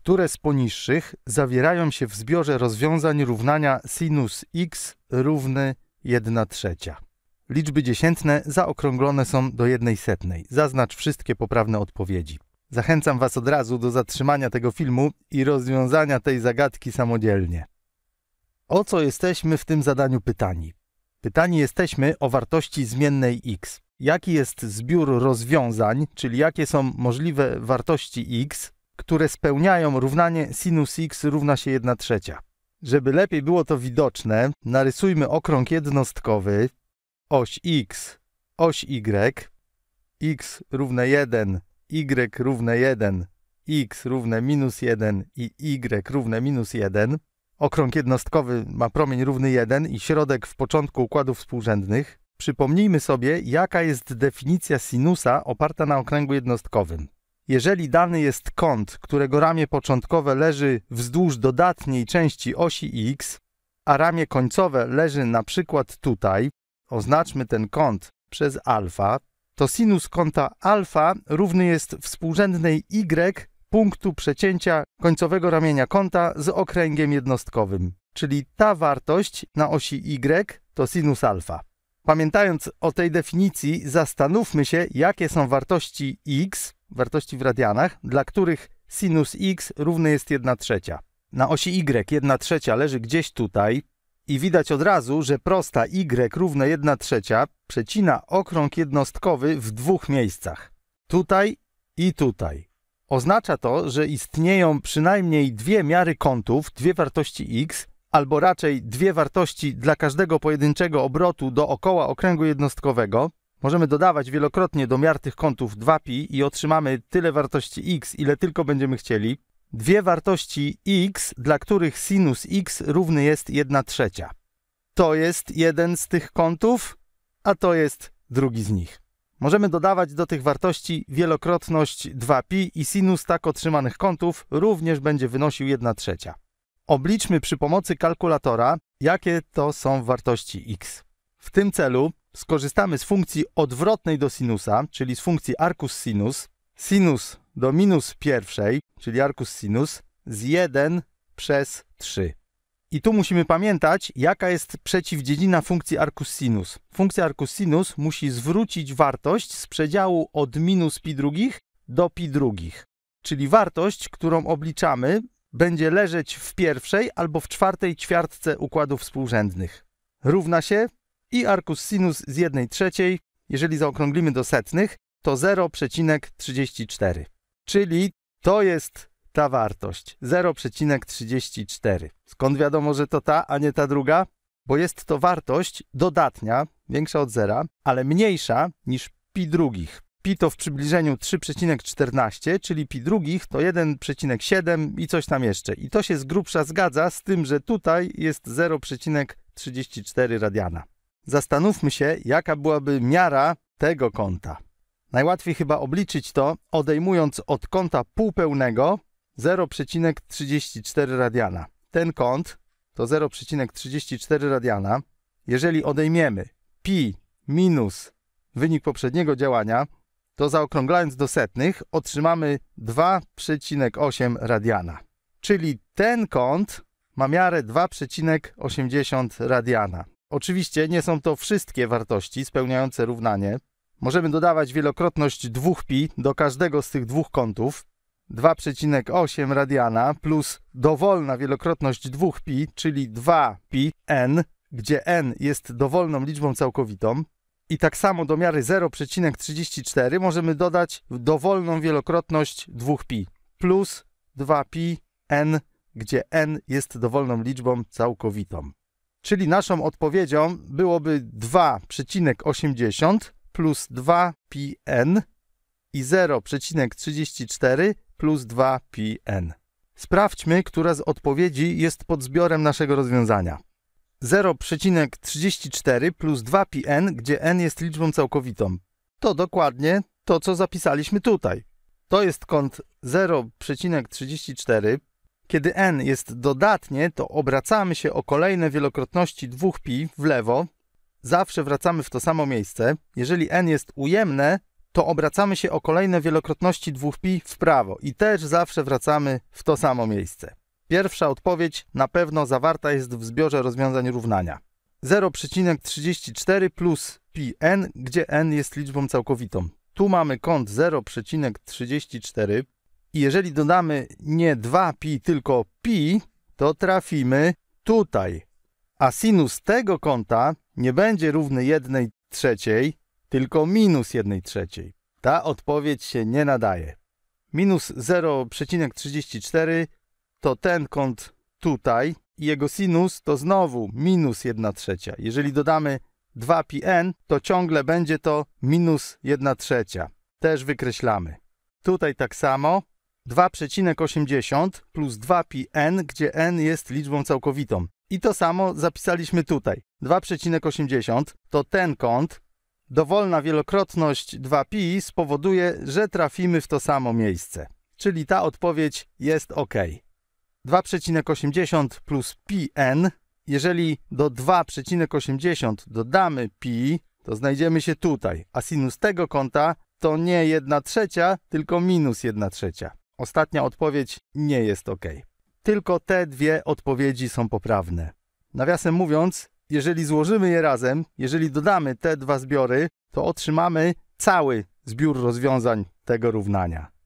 które z poniższych zawierają się w zbiorze rozwiązań równania sinus x równy 1 trzecia. Liczby dziesiętne zaokrąglone są do jednej setnej. Zaznacz wszystkie poprawne odpowiedzi. Zachęcam Was od razu do zatrzymania tego filmu i rozwiązania tej zagadki samodzielnie. O co jesteśmy w tym zadaniu pytani? Pytani jesteśmy o wartości zmiennej x. Jaki jest zbiór rozwiązań, czyli jakie są możliwe wartości x, które spełniają równanie sinus x równa się 1 trzecia. Żeby lepiej było to widoczne, narysujmy okrąg jednostkowy, oś x, oś y, x równe 1, y równe 1, x równe minus 1 i y równe minus 1. Okrąg jednostkowy ma promień równy 1 i środek w początku układów współrzędnych. Przypomnijmy sobie, jaka jest definicja sinusa oparta na okręgu jednostkowym. Jeżeli dany jest kąt, którego ramię początkowe leży wzdłuż dodatniej części osi x, a ramię końcowe leży na przykład tutaj, oznaczmy ten kąt przez alfa, to sinus kąta alfa równy jest współrzędnej y punktu przecięcia końcowego ramienia kąta z okręgiem jednostkowym, czyli ta wartość na osi y to sinus alfa. Pamiętając o tej definicji, zastanówmy się, jakie są wartości x, wartości w radianach, dla których sinus x równy jest 1 trzecia. Na osi y 1 trzecia leży gdzieś tutaj i widać od razu, że prosta y równa 1 trzecia przecina okrąg jednostkowy w dwóch miejscach. Tutaj i tutaj. Oznacza to, że istnieją przynajmniej dwie miary kątów, dwie wartości x, albo raczej dwie wartości dla każdego pojedynczego obrotu dookoła okręgu jednostkowego, możemy dodawać wielokrotnie do miar tych kątów 2pi i otrzymamy tyle wartości x, ile tylko będziemy chcieli. Dwie wartości x, dla których sinus x równy jest 1 trzecia. To jest jeden z tych kątów, a to jest drugi z nich. Możemy dodawać do tych wartości wielokrotność 2pi i sinus tak otrzymanych kątów również będzie wynosił 1 trzecia. Obliczmy przy pomocy kalkulatora, jakie to są wartości x. W tym celu skorzystamy z funkcji odwrotnej do sinusa, czyli z funkcji arcus sinus. Sinus do minus pierwszej, czyli arcus sinus, z 1 przez 3. I tu musimy pamiętać, jaka jest przeciwdziedzina funkcji arcus sinus. Funkcja arcus sinus musi zwrócić wartość z przedziału od minus pi drugich do pi drugich. Czyli wartość, którą obliczamy, będzie leżeć w pierwszej albo w czwartej ćwiartce układów współrzędnych. Równa się i arcus sinus z jednej trzeciej, jeżeli zaokrąglimy do setnych, to 0,34. Czyli to jest ta wartość 0,34. Skąd wiadomo, że to ta, a nie ta druga? Bo jest to wartość dodatnia, większa od zera, ale mniejsza niż pi drugich pi to w przybliżeniu 3,14, czyli pi drugich to 1,7 i coś tam jeszcze. I to się z grubsza zgadza z tym, że tutaj jest 0,34 radiana. Zastanówmy się, jaka byłaby miara tego kąta. Najłatwiej chyba obliczyć to, odejmując od kąta półpełnego 0,34 radiana. Ten kąt to 0,34 radiana. Jeżeli odejmiemy pi minus wynik poprzedniego działania, to zaokrąglając do setnych otrzymamy 2,8 radiana. Czyli ten kąt ma miarę 2,80 radiana. Oczywiście nie są to wszystkie wartości spełniające równanie. Możemy dodawać wielokrotność 2pi do każdego z tych dwóch kątów. 2,8 radiana plus dowolna wielokrotność 2pi, czyli 2pi n, gdzie n jest dowolną liczbą całkowitą, i tak samo do miary 0,34 możemy dodać dowolną wielokrotność 2pi plus 2pi n, gdzie n jest dowolną liczbą całkowitą. Czyli naszą odpowiedzią byłoby 2,80 plus 2pi n i 0,34 plus 2pi n. Sprawdźmy, która z odpowiedzi jest pod zbiorem naszego rozwiązania. 0,34 plus 2 πn gdzie n jest liczbą całkowitą. To dokładnie to, co zapisaliśmy tutaj. To jest kąt 0,34. Kiedy n jest dodatnie, to obracamy się o kolejne wielokrotności 2 π w lewo. Zawsze wracamy w to samo miejsce. Jeżeli n jest ujemne, to obracamy się o kolejne wielokrotności 2 π w prawo i też zawsze wracamy w to samo miejsce. Pierwsza odpowiedź na pewno zawarta jest w zbiorze rozwiązań równania. 0,34 plus πn, gdzie n jest liczbą całkowitą. Tu mamy kąt 0,34 i jeżeli dodamy nie 2pi, tylko pi, to trafimy tutaj. A sinus tego kąta nie będzie równy 1 trzeciej, tylko minus 1 trzeciej. Ta odpowiedź się nie nadaje. Minus 0,34 to ten kąt tutaj i jego sinus to znowu minus 1 trzecia. Jeżeli dodamy 2πn, to ciągle będzie to minus 1 trzecia. Też wykreślamy. Tutaj tak samo 2,80 plus 2πn, gdzie n jest liczbą całkowitą. I to samo zapisaliśmy tutaj. 2,80 to ten kąt. Dowolna wielokrotność 2pi spowoduje, że trafimy w to samo miejsce. Czyli ta odpowiedź jest ok. 2,80 plus πn. Jeżeli do 2,80 dodamy pi, to znajdziemy się tutaj, a sinus tego kąta to nie 1 trzecia, tylko minus 1 trzecia. Ostatnia odpowiedź nie jest ok. Tylko te dwie odpowiedzi są poprawne. Nawiasem mówiąc, jeżeli złożymy je razem, jeżeli dodamy te dwa zbiory, to otrzymamy cały zbiór rozwiązań tego równania.